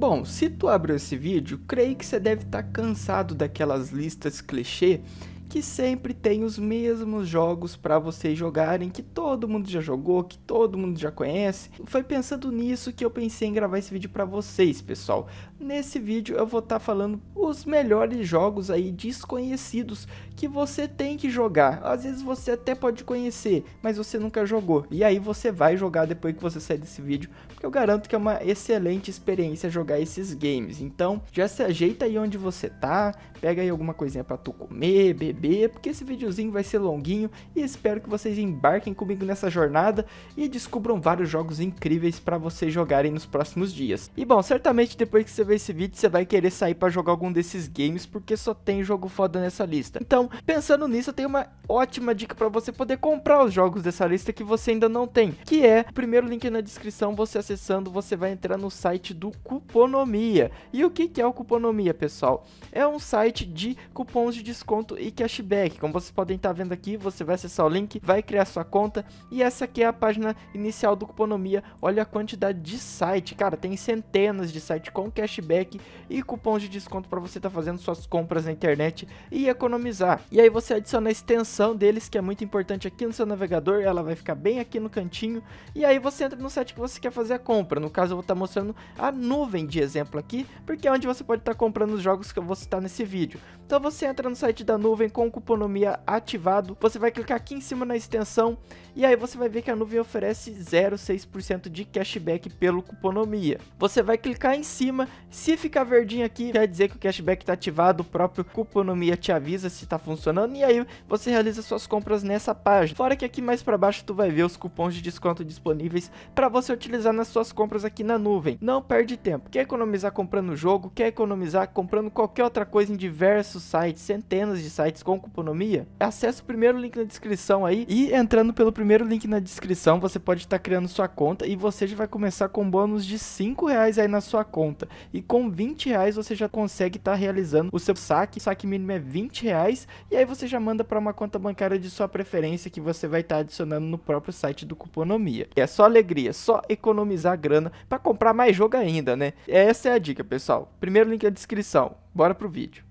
Bom, se tu abriu esse vídeo, creio que você deve estar tá cansado daquelas listas clichê que sempre tem os mesmos jogos para vocês jogarem, que todo mundo já jogou, que todo mundo já conhece. Foi pensando nisso que eu pensei em gravar esse vídeo para vocês, pessoal. Nesse vídeo eu vou estar tá falando os melhores jogos aí desconhecidos que você tem que jogar. Às vezes você até pode conhecer, mas você nunca jogou. E aí você vai jogar depois que você sair desse vídeo, porque eu garanto que é uma excelente experiência jogar esses games. Então, já se ajeita aí onde você tá, pega aí alguma coisinha para tu comer, beber, porque esse videozinho vai ser longuinho e espero que vocês embarquem comigo nessa jornada e descubram vários jogos incríveis para vocês jogarem nos próximos dias. E bom, certamente depois que você ver esse vídeo, você vai querer sair para jogar algum desses games, porque só tem jogo foda nessa lista. Então, pensando nisso, eu tenho uma ótima dica para você poder comprar os jogos dessa lista que você ainda não tem, que é o primeiro link na descrição, você acessando, você vai entrar no site do Cuponomia. E o que que é o Cuponomia, pessoal? É um site de cupons de desconto e cashback. Como vocês podem estar tá vendo aqui, você vai acessar o link, vai criar sua conta e essa aqui é a página inicial do Cuponomia. Olha a quantidade de site, cara, tem centenas de site com cashback e cupons de desconto para você estar tá fazendo suas compras na internet e economizar. E aí você adiciona a extensão deles, que é muito importante aqui no seu navegador, ela vai ficar bem aqui no cantinho, e aí você entra no site que você quer fazer a compra. No caso, eu vou estar tá mostrando a nuvem de exemplo aqui, porque é onde você pode estar tá comprando os jogos que eu vou citar tá nesse vídeo. Então você entra no site da nuvem com o cuponomia ativado, você vai clicar aqui em cima na extensão e aí você vai ver que a nuvem oferece 0,6% de cashback pelo cuponomia. Você vai clicar em cima, se ficar verdinho aqui, quer dizer que o cashback está ativado, o próprio cuponomia te avisa se está funcionando e aí você realiza suas compras nessa página. Fora que aqui mais para baixo tu vai ver os cupons de desconto disponíveis para você utilizar nas suas compras aqui na nuvem. Não perde tempo. Quer economizar comprando o jogo, quer economizar comprando qualquer outra coisa em diversos diversos sites, centenas de sites com cuponomia, Acesse o primeiro link na descrição aí e entrando pelo primeiro link na descrição, você pode estar tá criando sua conta e você já vai começar com bônus de 5 reais aí na sua conta. E com 20 reais você já consegue estar tá realizando o seu saque. O saque mínimo é 20 reais e aí você já manda para uma conta bancária de sua preferência que você vai estar tá adicionando no próprio site do Cuponomia. E é só alegria, só economizar grana para comprar mais jogo ainda, né? Essa é a dica, pessoal. Primeiro link na descrição. Bora pro vídeo.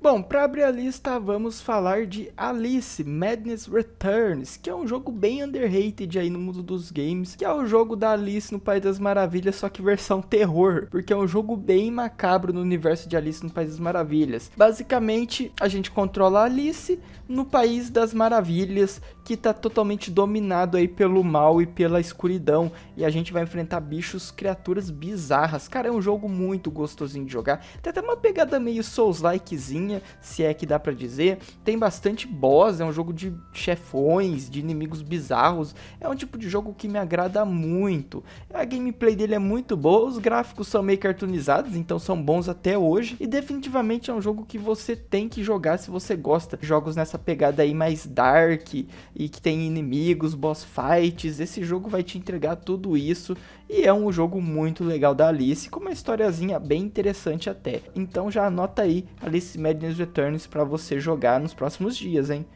Bom, para abrir a lista, vamos falar de Alice Madness Returns, que é um jogo bem underrated aí no mundo dos games, que é o jogo da Alice no País das Maravilhas, só que versão terror, porque é um jogo bem macabro no universo de Alice no País das Maravilhas. Basicamente, a gente controla a Alice no País das Maravilhas, que está totalmente dominado aí pelo mal e pela escuridão, e a gente vai enfrentar bichos, criaturas bizarras. Cara, é um jogo muito gostosinho de jogar. Tem até uma pegada meio Souls-likezinha se é que dá para dizer. Tem bastante boss, é um jogo de chefões, de inimigos bizarros. É um tipo de jogo que me agrada muito. A gameplay dele é muito boa, os gráficos são meio cartoonizados, então são bons até hoje. E definitivamente é um jogo que você tem que jogar se você gosta de jogos nessa pegada aí mais dark e que tem inimigos, boss fights. Esse jogo vai te entregar tudo isso e é um jogo muito legal da Alice, com uma historiazinha bem interessante até. Então já anota aí Alice Madness Returns para você jogar nos próximos dias, hein?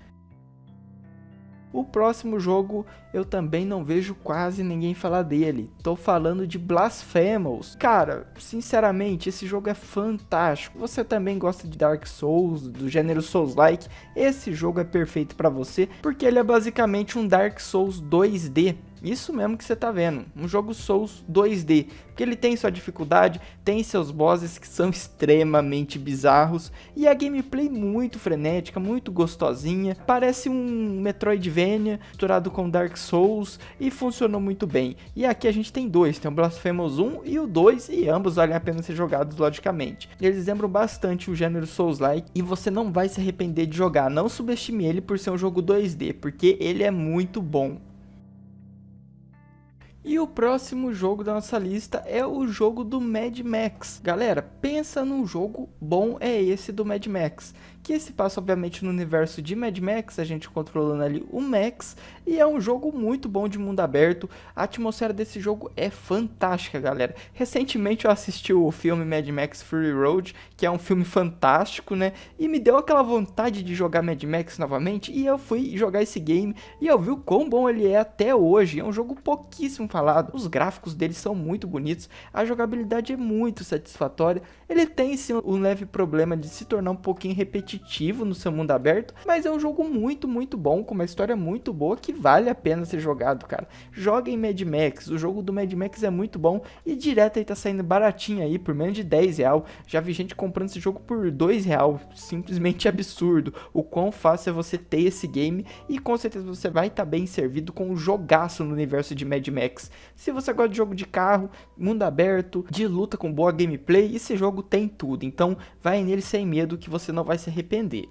O próximo jogo eu também não vejo quase ninguém falar dele. Tô falando de Blasphemous. Cara, sinceramente, esse jogo é fantástico. Você também gosta de Dark Souls, do gênero Souls-like? Esse jogo é perfeito para você porque ele é basicamente um Dark Souls 2D. Isso mesmo que você está vendo, um jogo Souls 2D, porque ele tem sua dificuldade, tem seus bosses que são extremamente bizarros e a gameplay muito frenética, muito gostosinha, parece um Metroidvania misturado com Dark Souls e funcionou muito bem. E aqui a gente tem dois, tem o Blasphemous 1 e o 2 e ambos valem a pena ser jogados logicamente. Eles lembram bastante o gênero Souls-like e você não vai se arrepender de jogar, não subestime ele por ser um jogo 2D, porque ele é muito bom. E o próximo jogo da nossa lista é o jogo do Mad Max. Galera, pensa num jogo bom é esse do Mad Max, que se passa obviamente no universo de Mad Max, a gente controlando ali o Max, e é um jogo muito bom de mundo aberto. A atmosfera desse jogo é fantástica, galera. Recentemente eu assisti o filme Mad Max Fury Road, que é um filme fantástico, né? E me deu aquela vontade de jogar Mad Max novamente, e eu fui jogar esse game e eu vi o quão bom ele é até hoje. É um jogo pouquíssimo falado. Os gráficos dele são muito bonitos, a jogabilidade é muito satisfatória. Ele tem sim um leve problema de se tornar um pouquinho repetitivo competitivo no seu mundo aberto, mas é um jogo muito, muito bom, com uma história muito boa que vale a pena ser jogado, cara. Joga em Mad Max, o jogo do Mad Max é muito bom e direto aí tá saindo baratinho aí, por menos de 10 real. Já vi gente comprando esse jogo por 2 real, simplesmente absurdo. O quão fácil é você ter esse game e com certeza você vai estar tá bem servido com um jogaço no universo de Mad Max. Se você gosta de jogo de carro, mundo aberto, de luta com boa gameplay, esse jogo tem tudo. Então vai nele sem medo que você não vai se arrepender.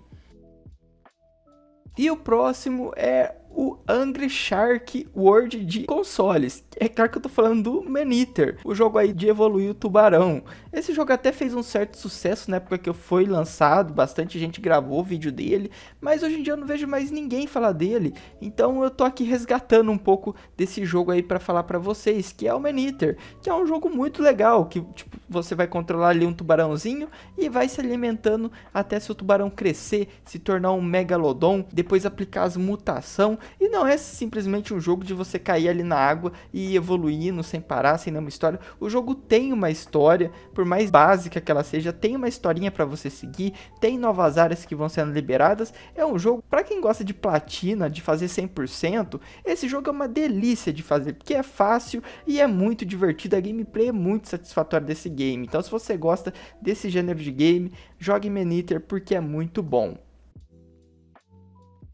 E o próximo é o Angry Shark World de consoles. É claro que eu tô falando do Maniter, o jogo aí de evoluir o tubarão. Esse jogo até fez um certo sucesso na época que foi lançado, bastante gente gravou vídeo dele, mas hoje em dia eu não vejo mais ninguém falar dele. Então eu tô aqui resgatando um pouco desse jogo aí para falar para vocês, que é o Maniter, que é um jogo muito legal, que tipo, você vai controlar ali um tubarãozinho e vai se alimentando até seu tubarão crescer, se tornar um megalodon, depois aplicar as mutação e não é simplesmente um jogo de você cair ali na água e ir evoluindo sem parar, sem nenhuma história. O jogo tem uma história, por mais básica que ela seja, tem uma historinha para você seguir, tem novas áreas que vão sendo liberadas. É um jogo para quem gosta de platina, de fazer 100%, esse jogo é uma delícia de fazer, porque é fácil e é muito divertido, a gameplay é muito satisfatória desse game. Então se você gosta desse gênero de game, jogue Maniter porque é muito bom.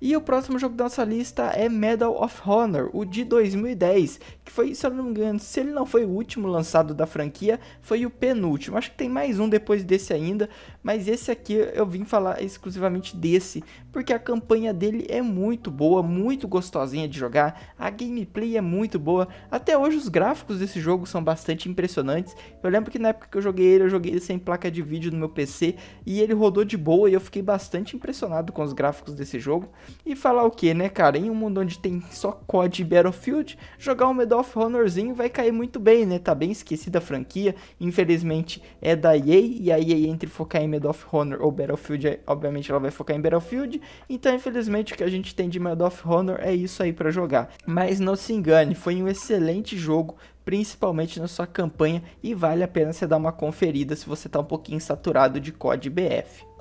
E o próximo jogo da nossa lista é Medal of Honor, o de 2010, que foi, se eu não me engano, se ele não foi o último lançado da franquia, foi o penúltimo. Acho que tem mais um depois desse ainda, mas esse aqui eu vim falar exclusivamente desse, porque a campanha dele é muito boa, muito gostosinha de jogar, a gameplay é muito boa. Até hoje os gráficos desse jogo são bastante impressionantes. Eu lembro que na época que eu joguei ele, eu joguei ele sem placa de vídeo no meu PC e ele rodou de boa e eu fiquei bastante impressionado com os gráficos desse jogo. E falar o que, né, cara? Em um mundo onde tem só COD e Battlefield, jogar um Medal of Honorzinho vai cair muito bem, né? Tá bem esquecida a franquia. Infelizmente é da EA, e a EA é entre focar em Medal of Honor ou Battlefield, é, obviamente ela vai focar em Battlefield. Então, infelizmente, o que a gente tem de Medal of Honor é isso aí para jogar. Mas não se engane, foi um excelente jogo, principalmente na sua campanha, e vale a pena você dar uma conferida se você tá um pouquinho saturado de COD BF.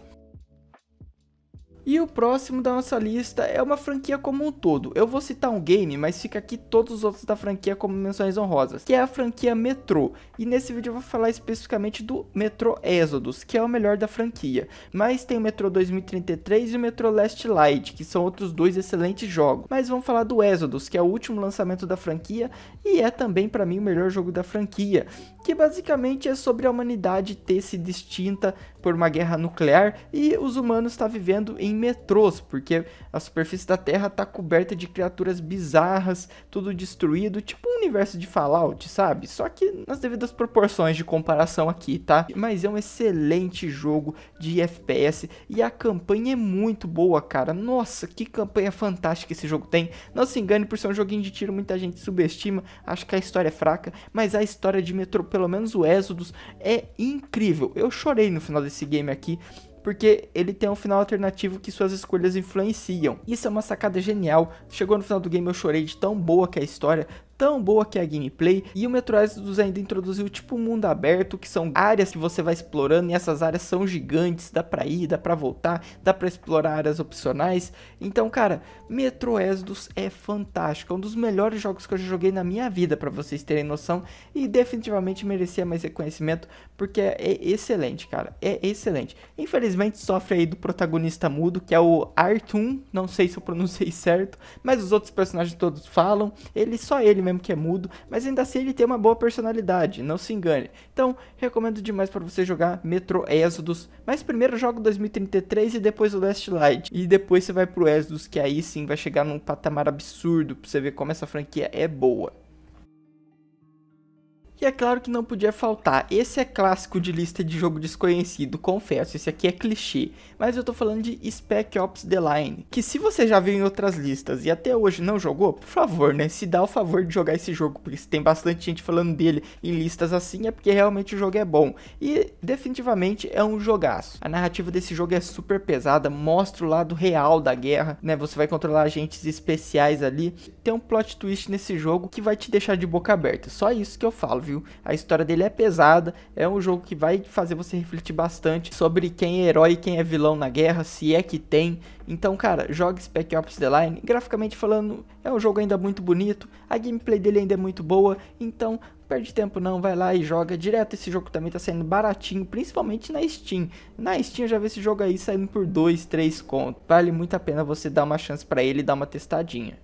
E o próximo da nossa lista é uma franquia como um todo. Eu vou citar um game, mas fica aqui todos os outros da franquia como menções honrosas, que é a franquia Metro. E nesse vídeo eu vou falar especificamente do Metro Exodus, que é o melhor da franquia. Mas tem o Metro 2033 e o Metro Last Light, que são outros dois excelentes jogos. Mas vamos falar do Exodus, que é o último lançamento da franquia e é também para mim o melhor jogo da franquia, que basicamente é sobre a humanidade ter se distinta por uma guerra nuclear e os humanos estar tá vivendo em em metrôs, porque a superfície da Terra tá coberta de criaturas bizarras, tudo destruído, tipo um universo de Fallout, sabe? Só que nas devidas proporções de comparação aqui, tá? Mas é um excelente jogo de FPS e a campanha é muito boa, cara. Nossa, que campanha fantástica esse jogo tem. Não se engane por ser um joguinho de tiro, muita gente subestima, acho que a história é fraca, mas a história de metrô, pelo menos o Exodus, é incrível. Eu chorei no final desse game aqui porque ele tem um final alternativo que suas escolhas influenciam. Isso é uma sacada genial. Chegou no final do game, eu chorei de tão boa que é a história, tão boa que é a gameplay. E o Metro Exodus ainda introduziu tipo mundo aberto, que são áreas que você vai explorando e essas áreas são gigantes, dá pra ir, dá pra voltar, dá pra explorar áreas opcionais. Então, cara, Metro Exodus é fantástico, é um dos melhores jogos que eu já joguei na minha vida, para vocês terem noção, e definitivamente merecia mais reconhecimento, porque é, é excelente, cara, é excelente. Infelizmente sofre aí do protagonista mudo, que é o Artun, não sei se eu pronunciei certo, mas os outros personagens todos falam, ele só ele mesmo que é mudo, mas ainda assim ele tem uma boa personalidade, não se engane. Então, recomendo demais para você jogar Metro Exodus, mas primeiro joga o 2033 e depois o Last Light. E depois você vai pro Exodus, que aí sim vai chegar num patamar absurdo, pra você ver como essa franquia é boa. E é claro que não podia faltar. Esse é clássico de lista de jogo desconhecido, confesso, esse aqui é clichê. Mas eu tô falando de Spec Ops The Line, que se você já viu em outras listas e até hoje não jogou, por favor, né, se dá o favor de jogar esse jogo, porque se tem bastante gente falando dele em listas assim é porque realmente o jogo é bom. E definitivamente é um jogaço. A narrativa desse jogo é super pesada, mostra o lado real da guerra, né, você vai controlar agentes especiais ali. Tem um plot twist nesse jogo que vai te deixar de boca aberta. Só isso que eu falo viu? A história dele é pesada, é um jogo que vai fazer você refletir bastante sobre quem é herói e quem é vilão na guerra, se é que tem. Então, cara, joga Spec Ops The Line. Graficamente falando, é um jogo ainda muito bonito, a gameplay dele ainda é muito boa, então perde tempo não, vai lá e joga direto. Esse jogo também tá saindo baratinho, principalmente na Steam. Na Steam eu já vi esse jogo aí saindo por 2, 3 conto. Vale muito a pena você dar uma chance para ele e dar uma testadinha.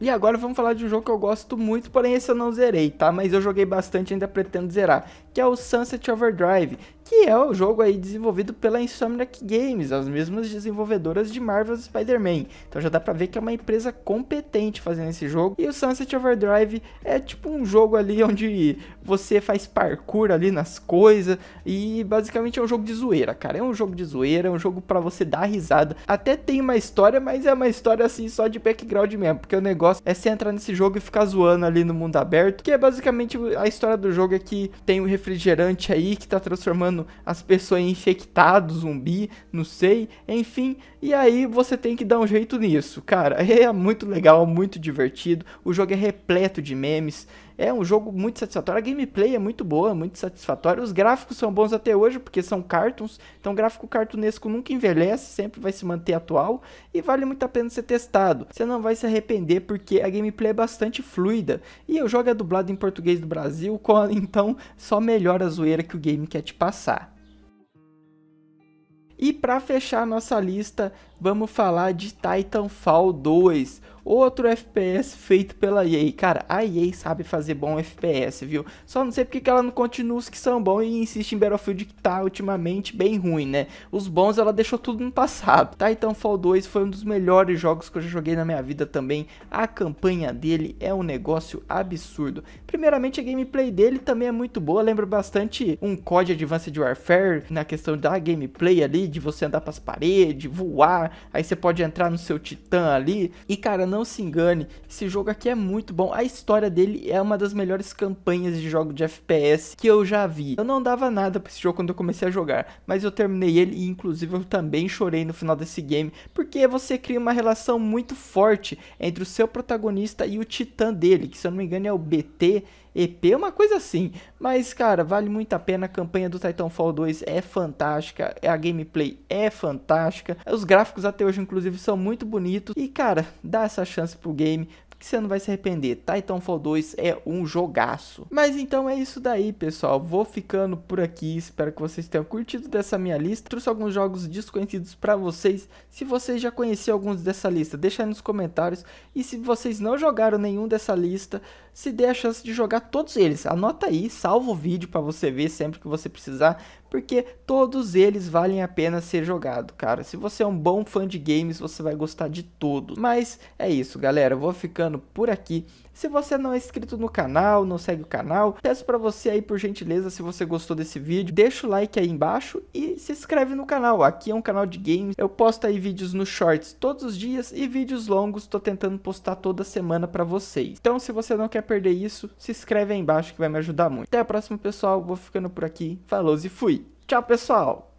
E agora vamos falar de um jogo que eu gosto muito, porém esse eu não zerei, tá? Mas eu joguei bastante e ainda pretendo zerar, que é o Sunset Overdrive, que é o jogo aí desenvolvido pela Insomniac Games, as mesmas desenvolvedoras de Marvel's Spider-Man. Então já dá pra ver que é uma empresa competente fazendo esse jogo. E o Sunset Overdrive é tipo um jogo ali onde você faz parkour ali nas coisas e basicamente é um jogo de zoeira, cara. É um jogo de zoeira, é um jogo para você dar risada. Até tem uma história, mas é uma história assim só de background mesmo, porque o negócio é você entrar nesse jogo e ficar zoando ali no mundo aberto, que é basicamente a história do jogo é que tem o um refrigerante aí que tá transformando as pessoas em infectado, zumbi, não sei, enfim. E aí você tem que dar um jeito nisso, cara. É muito legal, muito divertido. O jogo é repleto de memes. É um jogo muito satisfatório. A gameplay é muito boa, muito satisfatória. Os gráficos são bons até hoje, porque são cartoons. Então, gráfico cartunesco nunca envelhece, sempre vai se manter atual. E vale muito a pena ser testado. Você não vai se arrepender, porque a gameplay é bastante fluida. E o jogo é dublado em português do Brasil, então só melhora a zoeira que o game quer te passar. E para fechar nossa lista, vamos falar de Titanfall 2. Outro FPS feito pela EA. Cara, a EA sabe fazer bom FPS, viu? Só não sei porque que ela não continua os que são bons e insiste em Battlefield que tá ultimamente bem ruim, né? Os bons ela deixou tudo no passado. Titanfall 2 foi um dos melhores jogos que eu já joguei na minha vida também. A campanha dele é um negócio absurdo. Primeiramente, a gameplay dele também é muito boa. Lembra bastante um COD Advanced Warfare na questão da gameplay ali, de você andar pras paredes, voar, aí você pode entrar no seu titã ali. E cara, não se engane, esse jogo aqui é muito bom. A história dele é uma das melhores campanhas de jogo de FPS que eu já vi. Eu não dava nada pra esse jogo quando eu comecei a jogar, mas eu terminei ele e inclusive eu também chorei no final desse game, porque você cria uma relação muito forte entre o seu protagonista e o titã dele, que se eu não me engano é o BT, EP, uma coisa assim. Mas, cara, vale muito a pena. A campanha do Titanfall 2 é fantástica, a gameplay é fantástica. Os gráficos até hoje, inclusive, são muito bonitos. E, cara, dá essa chance pro game que você não vai se arrepender. Titanfall 2 é um jogaço. Mas então é isso daí, pessoal. Vou ficando por aqui. Espero que vocês tenham curtido dessa minha lista. Trouxe alguns jogos desconhecidos para vocês. Se vocês já conheciam alguns dessa lista, deixa aí nos comentários. E se vocês não jogaram nenhum dessa lista, se dê a chance de jogar todos eles. Anota aí, salva o vídeo para você ver sempre que você precisar, porque todos eles valem a pena ser jogado, cara. Se você é um bom fã de games, você vai gostar de todos. Mas é isso, galera. Eu vou ficando por aqui. Se você não é inscrito no canal, não segue o canal, peço para você aí por gentileza, se você gostou desse vídeo, deixa o like aí embaixo e se inscreve no canal. Aqui é um canal de games, eu posto aí vídeos no shorts todos os dias e vídeos longos, estou tentando postar toda semana para vocês. Então se você não quer perder isso, se inscreve aí embaixo que vai me ajudar muito. Até a próxima pessoal, vou ficando por aqui, falou e fui! Tchau pessoal!